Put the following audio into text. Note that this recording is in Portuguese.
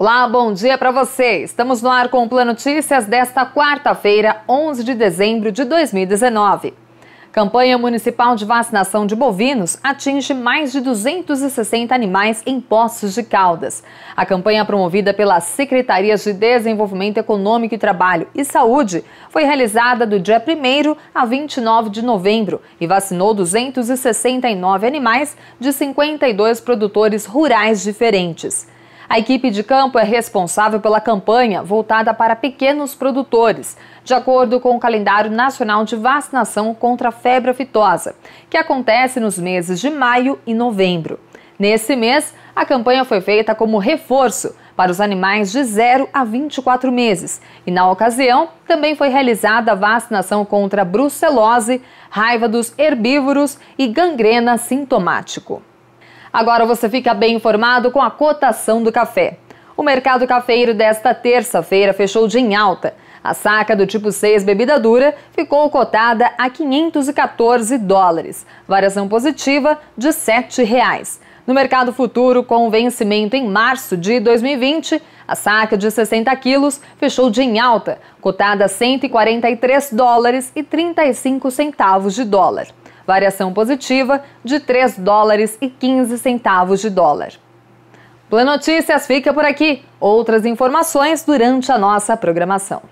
Olá, bom dia para você. Estamos no ar com o Plano Notícias desta quarta-feira, 11 de dezembro de 2019. Campanha municipal de vacinação de bovinos atinge mais de 260 animais em Poços de Caldas. A campanha promovida pelas Secretarias de Desenvolvimento Econômico e Trabalho e Saúde foi realizada do dia 1 a 29 de novembro e vacinou 269 animais de 52 produtores rurais diferentes. A equipe de campo é responsável pela campanha voltada para pequenos produtores, de acordo com o calendário nacional de vacinação contra a febre aftosa, que acontece nos meses de maio e novembro. Nesse mês, a campanha foi feita como reforço para os animais de 0 a 24 meses. E na ocasião, também foi realizada a vacinação contra brucelose, raiva dos herbívoros e gangrena sintomático. Agora você fica bem informado com a cotação do café. O mercado cafeiro desta terça-feira fechou de em alta. A saca do tipo 6 bebida dura ficou cotada a 514 dólares, variação positiva de 7 reais. No mercado futuro, com vencimento em março de 2020, a saca de 60 quilos fechou de em alta, cotada a 143 dólares e 35 centavos de dólar variação positiva de 3 dólares e 15 centavos de dólar. Plan Notícias fica por aqui. Outras informações durante a nossa programação.